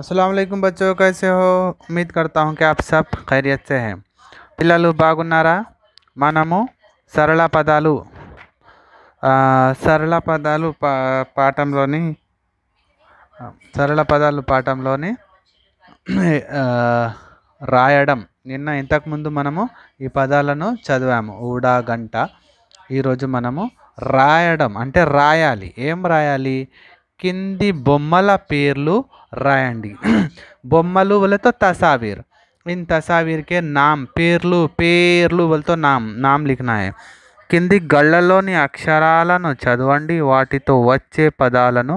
असलम बच्चों कैसे हो उम्मीद करता हूँ कि आप सब खैरियत से हैं పిల్లలు బాగున్నారా మనము సరళ పదాలు సరళ పదాలు పా పాఠంలోని సరళ పదాలు పాఠంలోని రాయడం నిన్న ఇంతకుముందు మనము ఈ పదాలను చదివాము ఊడా గంట ఈరోజు మనము రాయడం అంటే రాయాలి ఏం రాయాలి కింది బొమ్మల పేర్లు రాయండి బొమ్మలు వాళ్ళతో తసావీర్ ఇన్ తసావీర్కే నామ్ పేర్లు పేర్లు వాళ్ళతో నామ్ నామ్ లిఖనా కింది గళ్ళలోని అక్షరాలను చదవండి వాటితో వచ్చే పదాలను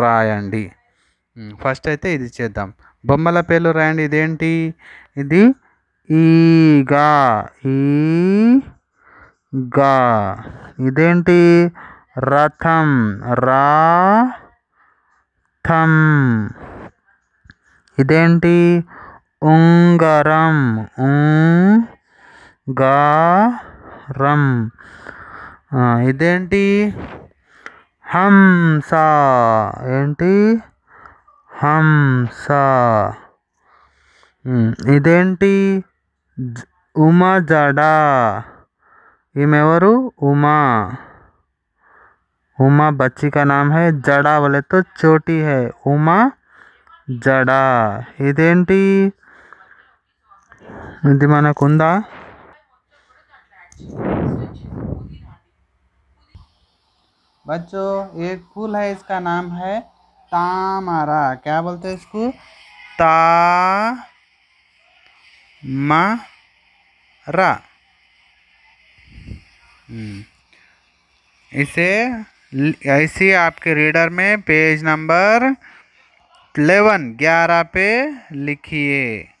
రాయండి ఫస్ట్ అయితే ఇది చేద్దాం బొమ్మల పేర్లు రాయండి ఇదేంటి ఇది ఈగా ఈ గా ఇదేంటి రథం రా అర్థం ఇదేంటి ఉంగరం గా రం ఇదేంటి హంస ఏంటి హంస ఇదేంటి ఉమా జడ ఈమెవరు ఉమా उमा बच्ची का नाम है जड़ा बोले तो छोटी है उमा जड़ा ఇదేంటి मन మనకుందా बच्चों एक फूल है इसका नाम है तामारा क्या बोलते हैं इसको ता मा रा हम्म। इसे ऐसी आपके रीडर में पेज नंबर 11 ग्यारह पे लिखिए